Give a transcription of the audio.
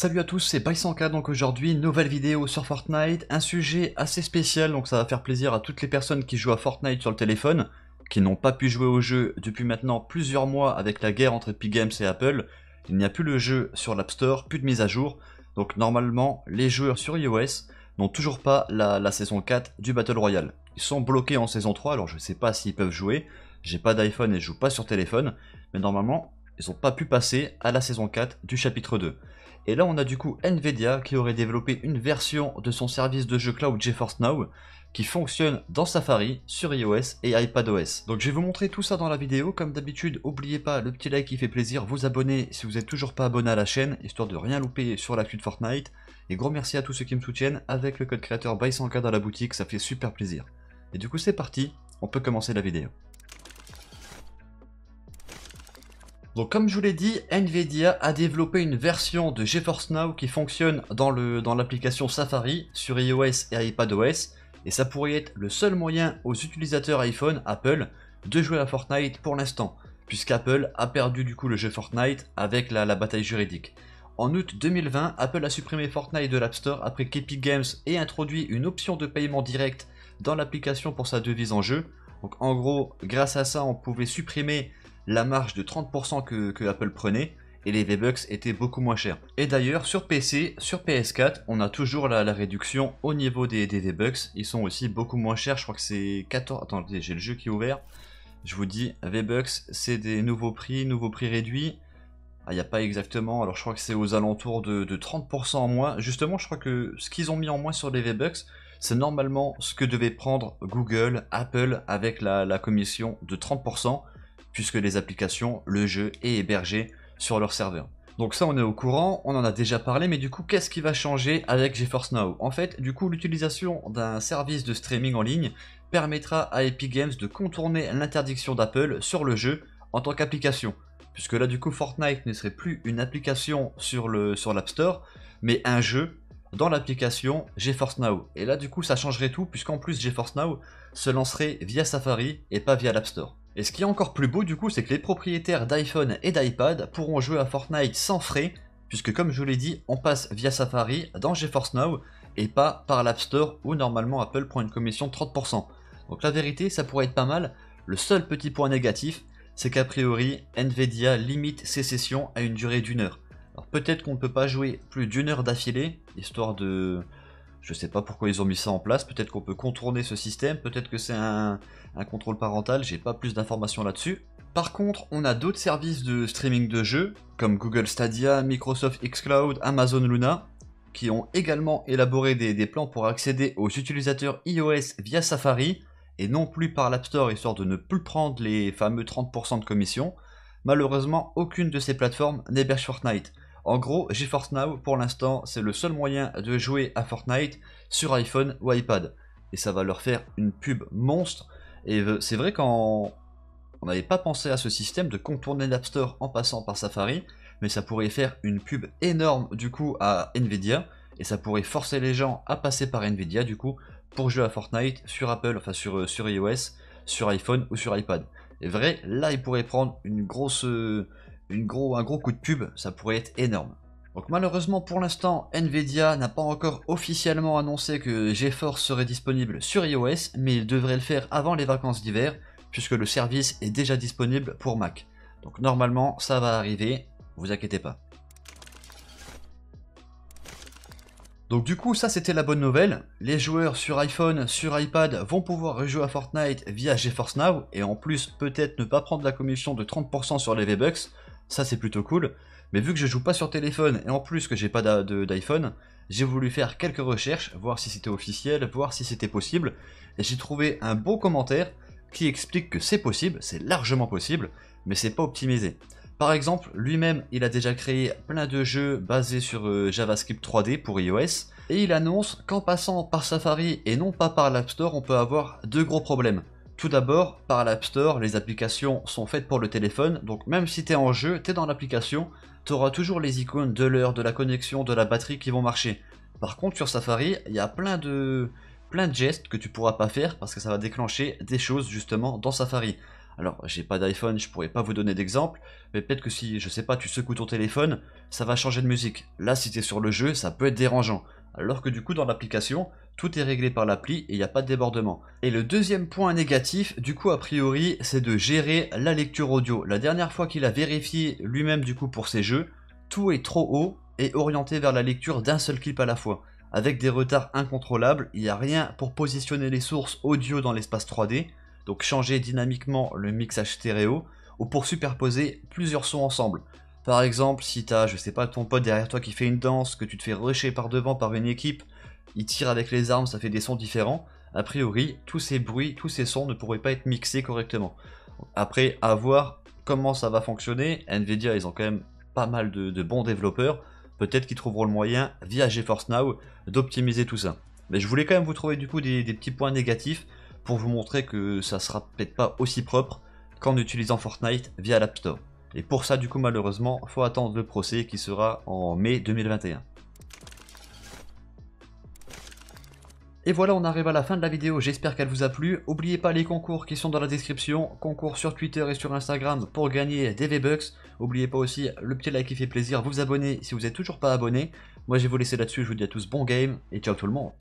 Salut à tous, c'est BySanka, donc aujourd'hui, nouvelle vidéo sur Fortnite, un sujet assez spécial, donc ça va faire plaisir à toutes les personnes qui jouent à Fortnite sur le téléphone, qui n'ont pas pu jouer au jeu depuis maintenant plusieurs mois avec la guerre entre Epic Games et Apple. Il n'y a plus le jeu sur l'App Store, plus de mise à jour, donc normalement, les joueurs sur iOS n'ont toujours pas la, saison 4 du Battle Royale. Ils sont bloqués en saison 3, alors je ne sais pas s'ils peuvent jouer, j'ai pas d'iPhone et je joue pas sur téléphone, mais normalement, ils n'ont pas pu passer à la saison 4 du chapitre 2. Et là, on a du coup Nvidia qui aurait développé une version de son service de jeu cloud GeForce Now qui fonctionne dans Safari, sur iOS et iPadOS. Donc je vais vous montrer tout ça dans la vidéo. Comme d'habitude, n'oubliez pas le petit like qui fait plaisir, vous abonner si vous n'êtes toujours pas abonné à la chaîne, histoire de rien louper sur l'actu de Fortnite. Et gros merci à tous ceux qui me soutiennent avec le code créateur by 100 dans la boutique, ça fait super plaisir. Et du coup c'est parti, on peut commencer la vidéo. Donc comme je vous l'ai dit, Nvidia a développé une version de GeForce Now qui fonctionne dans l'application Safari sur iOS et iPadOS, et ça pourrait être le seul moyen aux utilisateurs iPhone, Apple, de jouer à Fortnite pour l'instant, puisqu'Apple a perdu du coup le jeu Fortnite avec la, la bataille juridique. En août 2020, Apple a supprimé Fortnite de l'App Store après qu'Epic Games ait introduit une option de paiement direct dans l'application pour sa devise en jeu. Donc en gros, grâce à ça, on pouvait supprimer la marge de 30% que, Apple prenait et les V-Bucks étaient beaucoup moins chers. Et d'ailleurs, sur PC, sur PS4, on a toujours la, réduction au niveau des, V-Bucks. Ils sont aussi beaucoup moins chers. Je crois que c'est 14. Attendez, j'ai le jeu qui est ouvert. Je vous dis, V-Bucks, c'est des nouveaux prix, nouveaux prix réduits. Ah, il n'y a pas exactement, alors je crois que c'est aux alentours de, 30% en moins. Justement, je crois que ce qu'ils ont mis en moins sur les V-Bucks, c'est normalement ce que devait prendre Google, Apple avec la, la commission de 30% puisque les applications, le jeu est hébergé sur leur serveur. Donc ça, on est au courant, on en a déjà parlé, mais du coup, qu'est-ce qui va changer avec GeForce Now En fait, du coup, l'utilisation d'un service de streaming en ligne permettra à Epic Games de contourner l'interdiction d'Apple sur le jeu en tant qu'application. Puisque là, du coup, Fortnite ne serait plus une application sur l'App sur Store, mais un jeu dans l'application GeForce Now. Et là, du coup, ça changerait tout, puisqu'en plus, GeForce Now se lancerait via Safari et pas via l'App Store. Et ce qui est encore plus beau du coup, c'est que les propriétaires d'iPhone et d'iPad pourront jouer à Fortnite sans frais, puisque comme je vous l'ai dit, on passe via Safari dans GeForce Now, et pas par l'App Store où normalement Apple prend une commission de 30%. Donc la vérité, ça pourrait être pas mal. Le seul petit point négatif, c'est qu'a priori, Nvidia limite ses sessions à une durée d'une heure. Alors peut-être qu'on ne peut pas jouer plus d'une heure d'affilée, histoire de, je ne sais pas pourquoi ils ont mis ça en place, peut-être qu'on peut contourner ce système, peut-être que c'est un, contrôle parental, j'ai pas plus d'informations là-dessus. Par contre, on a d'autres services de streaming de jeux, comme Google Stadia, Microsoft xCloud, Amazon Luna, qui ont également élaboré des, des plans pour accéder aux utilisateurs iOS via Safari, et non plus par l'App Store, histoire de ne plus prendre les fameux 30% de commission. Malheureusement, aucune de ces plateformes n'héberge Fortnite. En gros, GeForce Now, pour l'instant, c'est le seul moyen de jouer à Fortnite sur iPhone ou iPad. Et ça va leur faire une pub monstre. Et euh, c'est vrai qu'on n'avait pas pensé à ce système de contourner l'App Store en passant par Safari, mais ça pourrait faire une pub énorme du coup à Nvidia, et ça pourrait forcer les gens à passer par Nvidia du coup pour jouer à Fortnite sur Apple, enfin sur, euh, sur iOS, sur iPhone ou sur iPad. Et vrai, là ils pourraient prendre une grosse, euh, gros, un gros coup de pub, ça pourrait être énorme. Donc malheureusement pour l'instant, Nvidia n'a pas encore officiellement annoncé que GeForce serait disponible sur iOS, mais il devrait le faire avant les vacances d'hiver, puisque le service est déjà disponible pour Mac. Donc normalement ça va arriver, vous inquiétez pas. Donc du coup, ça c'était la bonne nouvelle. Les joueurs sur iPhone, sur iPad vont pouvoir rejouer à Fortnite via GeForce Now et en plus peut-être ne pas prendre la commission de 30% sur les V-Bucks. Ça, c'est plutôt cool. Mais vu que je joue pas sur téléphone et en plus que j'ai pas d'iPhone, j'ai voulu faire quelques recherches, voir si c'était officiel, voir si c'était possible. Et j'ai trouvé un beau commentaire qui explique que c'est possible, c'est largement possible, mais c'est pas optimisé. Par exemple, lui-même, il a déjà créé plein de jeux basés sur euh, JavaScript 3D pour iOS, et il annonce qu'en passant par Safari et non pas par l'App Store, on peut avoir deux gros problèmes. Tout d'abord, par l'App Store, les applications sont faites pour le téléphone, donc même si tu es en jeu, tu es dans l'application, tu auras toujours les icônes de l'heure, de la connexion, de la batterie qui vont marcher. Par contre, sur Safari, il y a plein de, plein de gestes que tu pourras pas faire parce que ça va déclencher des choses justement dans Safari. Alors, j'ai pas d'iPhone, je pourrais pas vous donner d'exemple, mais peut-être que si, je sais pas, tu secoues ton téléphone, ça va changer de musique. Là, si tu es sur le jeu, ça peut être dérangeant. Alors que du coup, dans l'application, tout est réglé par l'appli et il n'y a pas de débordement. Et le deuxième point négatif, du coup, a priori, c'est de gérer la lecture audio. La dernière fois qu'il a vérifié lui-même, du coup, pour ses jeux, tout est trop haut et orienté vers la lecture d'un seul clip à la fois. Avec des retards incontrôlables, il n'y a rien pour positionner les sources audio dans l'espace 3D, donc changer dynamiquement le mixage stéréo, ou pour superposer plusieurs sons ensemble. Par exemple, si t'as, je sais pas, ton pote derrière toi qui fait une danse, que tu te fais rusher par devant par une équipe, il tire avec les armes, ça fait des sons différents. A priori, tous ces bruits, tous ces sons ne pourraient pas être mixés correctement. Après, à voir comment ça va fonctionner. Nvidia, ils ont quand même pas mal de, bons développeurs. Peut-être qu'ils trouveront le moyen, via GeForce Now, d'optimiser tout ça. Mais je voulais quand même vous trouver du coup des, petits points négatifs pour vous montrer que ça sera peut-être pas aussi propre qu'en utilisant Fortnite via l'App Store. Et pour ça, du coup, malheureusement, faut attendre le procès qui sera en mai 2021. Et voilà, on arrive à la fin de la vidéo, j'espère qu'elle vous a plu. N'oubliez pas les concours qui sont dans la description, concours sur Twitter et sur Instagram pour gagner des V-Bucks. N'oubliez pas aussi le petit like qui fait plaisir, vous abonner si vous n'êtes toujours pas abonné. Moi je vais vous laisser là-dessus, je vous dis à tous bon game et ciao tout le monde.